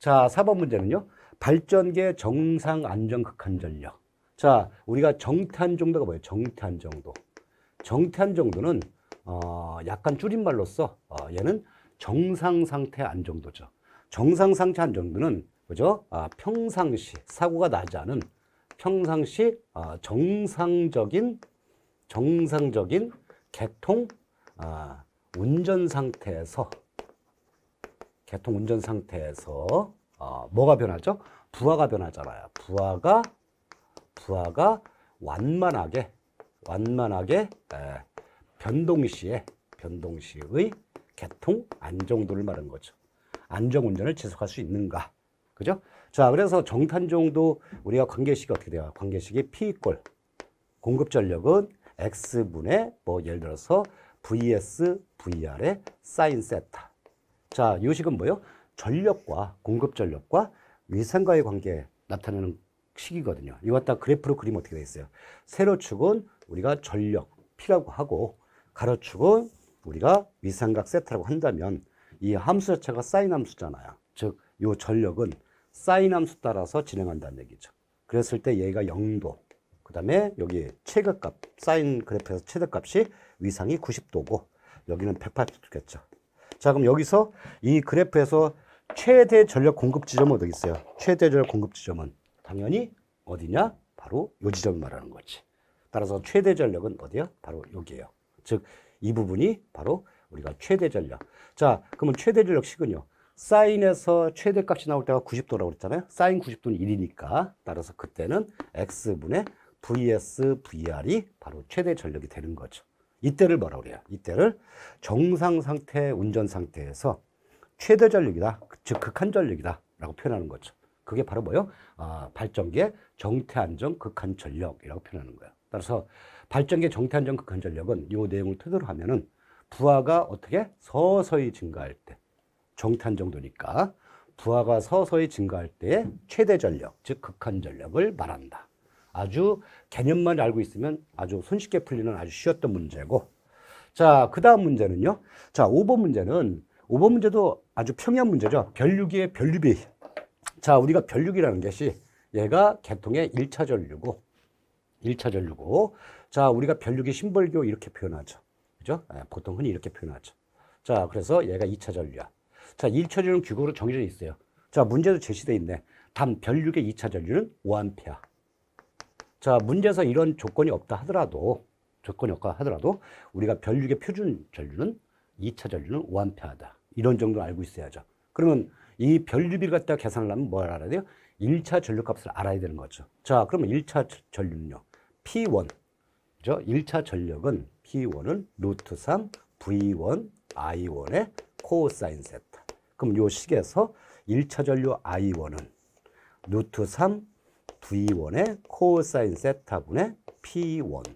자, 4번 문제는요. 발전계 정상 안정 극한 전력. 자, 우리가 정탄 정도가 뭐예요? 정탄 정도. 정탄 정도는 어, 약간 줄임말로써 어, 얘는 정상 상태 안정도죠. 정상 상태 안정도는 그죠? 아, 평상시 사고가 나지 않은 평상시 아, 정상적인 정상적인 개통 아, 운전 상태에서 개통 운전 상태에서 어, 뭐가 변하죠? 부하가 변하잖아요. 부하가 부하가 완만하게 완만하게 에, 변동 시에 변동 시의 개통 안정도를 말하는 거죠. 안정 운전을 지속할 수 있는가? 그죠? 자, 그래서 정탄종도 우리가 관계식이 어떻게 돼요? 관계식이 P 이꼴 공급 전력은 X분의 뭐 예를 들어서 VS VR의 사인 세타 자, 이식은 뭐요? 전력과 공급 전력과 위상과의 관계 나타내는 식이거든요. 이거 갖다 그래프로 그리면 어떻게 되겠어요? 세로축은 우리가 전력, 피라고 하고 가로축은 우리가 위상각 세트라고 한다면 이 함수 자체가 사인 함수잖아요. 즉, 이 전력은 사인 함수 따라서 진행한다는 얘기죠. 그랬을 때 얘가 0도, 그 다음에 여기 최극값, 사인 그래프에서 최대값이 위상이 90도고 여기는 180도겠죠. 자, 그럼 여기서 이 그래프에서 최대 전력 공급 지점은 어디 있어요? 최대 전력 공급 지점은 당연히 어디냐? 바로 요 지점을 말하는 거지. 따라서 최대 전력은 어디야? 바로 여기예요. 즉, 이 부분이 바로 우리가 최대 전력. 자, 그러면 최대 전력식은요. 사인에서 최대값이 나올 때가 90도라고 그랬잖아요. 사인 90도는 1이니까 따라서 그때는 x분의 vs vr이 바로 최대 전력이 되는 거죠. 이때를 뭐라 그래요? 이때를 정상 상태 운전 상태에서 최대 전력이다. 즉 극한 전력이다. 라고 표현하는 거죠. 그게 바로 뭐예요? 아, 발전기의 정태 안정 극한 전력이라고 표현하는 거예요. 따라서 발전기 정태 안정 극한 전력은 이 내용을 토대로 하면은 부하가 어떻게 서서히 증가할 때 정태 안정도니까 부하가 서서히 증가할 때의 최대 전력, 즉 극한 전력을 말한다. 아주 개념만 알고 있으면 아주 손쉽게 풀리는 아주 쉬웠던 문제고 자, 그 다음 문제는요. 자, 5번 문제는 5번 문제도 아주 평이한 문제죠. 별류기의 별류비. 자, 우리가 별류기라는 것이 얘가 개통의 1차 전류고 1차 전류고 자, 우리가 별류기 심벌교 이렇게 표현하죠. 그죠? 예, 보통 흔히 이렇게 표현하죠. 자, 그래서 얘가 2차 전류야. 자, 1차 전류는 규격으로 정해져 있어요. 자, 문제도 제시되어 있네. 단 별류기의 2차 전류는 5암페아. 자, 문제에서 이런 조건이 없다 하더라도, 조건이 없다 하더라도, 우리가 변류의 표준 전류는, 2차 전류는 5암페다 이런 정도 알고 있어야죠. 그러면 이 변류비를 갖다 계산을 하면 뭘 알아야 돼요? 1차 전류 값을 알아야 되는 거죠. 자, 그러면 1차 전류는요. P1. 그죠? 1차 전력은 P1은 루트 3, V1, I1의 코사인 세타. 그럼 요 식에서 1차 전류 I1은 루트 3, V1의 코사인 세타분의 P1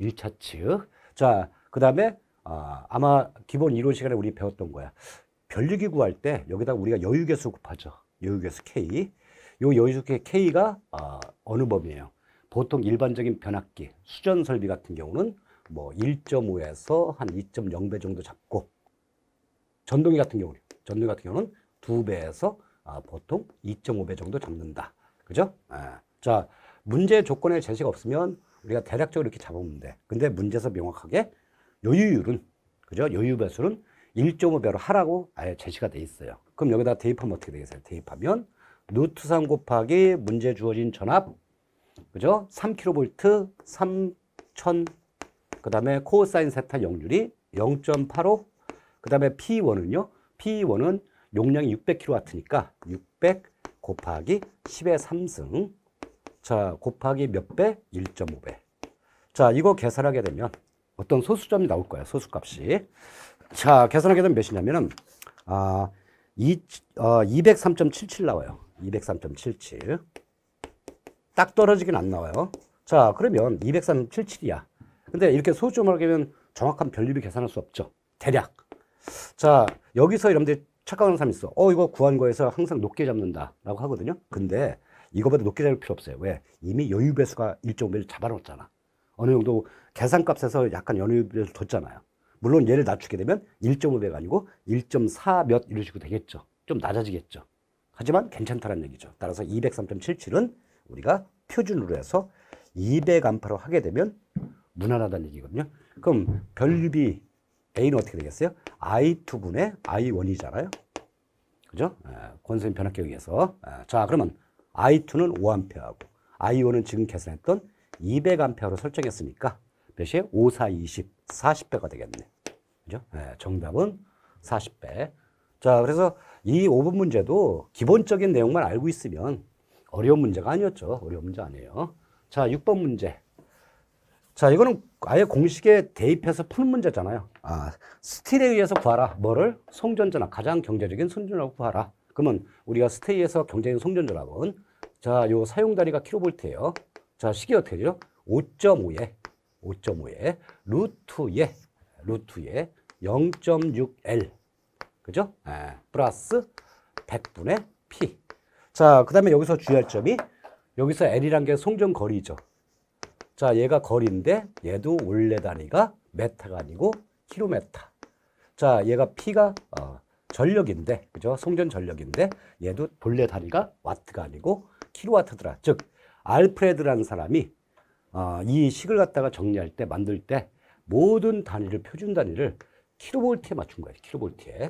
1차 측. 자, 그 다음에 아, 아마 기본 이론 시간에 우리 배웠던 거야. 별유기 구할 때 여기다 우리가 여유계수 곱하죠. 여유계수 K. 요 여유계수 K가 아, 어느 범위에요 보통 일반적인 변압기, 수전 설비 같은 경우는 뭐 1.5에서 한 2.0배 정도 잡고 전동기 같은 경우는 전동기 같은 경우는 2배에서 아, 보통 2.5배 정도 잡는다. 그죠? 네. 자, 문제 조건의 제시가 없으면 우리가 대략적으로 이렇게 잡으면 돼. 근데 문제에서 명확하게 여유율은, 그죠? 여유 배수는 1.5배로 하라고 아예 제시가 돼 있어요. 그럼 여기다 대입하면 어떻게 되겠어요? 대입하면 루트 3 곱하기 문제 주어진 전압, 그죠? 3kV 3000, 그 다음에 코사인 세타 역률이 0.85, 그 다음에 P1은요, P1은 용량이 600kW니까 600 곱하기 10의 3승. 자, 곱하기 몇 배? 1.5배. 자, 이거 계산하게 되면 어떤 소수점이 나올 거야, 소수값이. 자, 계산하게 되면 몇이냐면은, 아, 어, 203.77 나와요. 203.77. 딱 떨어지긴 안 나와요. 자, 그러면 203.77이야. 근데 이렇게 소수점을 하게 되면 정확한 별립이 계산할 수 없죠. 대략. 자, 여기서 여러분들 착각하는 사람이 있어. 어, 이거 구한거에서 항상 높게 잡는다라고 하거든요. 근데 이거보다 높게 잡을 필요 없어요. 왜? 이미 여유배수가 일정 배를 잡아놓잖아. 어느 정도 계산값에서 약간 여유배수 뒀잖아요. 물론 얘를 낮추게 되면 1.5배가 아니고 1.4 몇 이런 식으로 되겠죠. 좀 낮아지겠죠. 하지만 괜찮다는 얘기죠. 따라서 203.77은 우리가 표준으로 해서 200안파로 하게 되면 무난하다는 얘기거든요. 그럼 별비 A는 어떻게 되겠어요? I2분의 I1이잖아요. 그죠? 예, 권소 변압기에 의해서. 예, 자, 그러면 I2는 5A하고 I1은 지금 계산했던 200A로 설정했으니까 몇이에요? 5, 4, 20, 40배가 되겠네. 그죠? 예, 정답은 40배. 자, 그래서 이 5분 문제도 기본적인 내용만 알고 있으면 어려운 문제가 아니었죠. 어려운 문제 아니에요. 자, 6번 문제. 자, 이거는 아예 공식에 대입해서 푸는 문제잖아요. 아, 스틸에 의해서 구하라. 뭐를? 송전전압. 가장 경제적인 순전압 구하라. 그러면 우리가 스테이에서 경제적인 송전전압은 자, 요 사용다리가 킬로볼트예요. 자, 시이 어떻게 되죠? 5.5에 5.5에 루트에 루트에 0.6L 그죠? 에, 예, 플러스 100분의 P 자, 그 다음에 여기서 주의할 점이 여기서 L이란 게 송전 거리죠. 자, 얘가 거리인데 얘도 원래 단위가 메타가 아니고 킬로메타. 자, 얘가 P가 어, 전력인데, 그죠? 송전 전력인데 얘도 본래 단위가 와트가 아니고 킬로와트더라. 즉, 알프레드라는 사람이 어, 이 식을 갖다가 정리할 때 만들 때 모든 단위를 표준 단위를 킬로볼트에 맞춘 거예요. 킬로볼트에.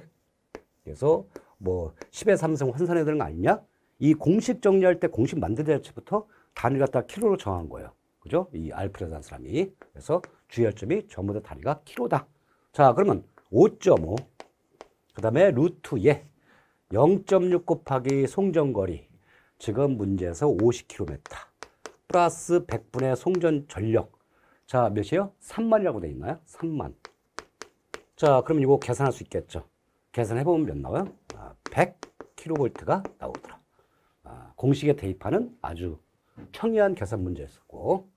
그래서 뭐 10의 3승 환산해야 되는 거 아니냐? 이 공식 정리할 때 공식 만들 때부터 단위 를 갖다가 킬로로 정한 거예요. 그죠? 이 알프레산 사람이. 그래서 주의할점이 전부 다 다리가 키로다. 자, 그러면 5.5. 그 다음에 루트 예. 0.6 곱하기 송전거리. 지금 문제에서 50km. 플러스 100분의 송전 전력. 자, 몇이요? 3만이라고 돼 있나요? 3만. 자, 그럼 이거 계산할 수 있겠죠? 계산해보면 몇 나와요? 아, 100kV가 나오더라. 아, 공식에 대입하는 아주 청이한 계산 문제였었고.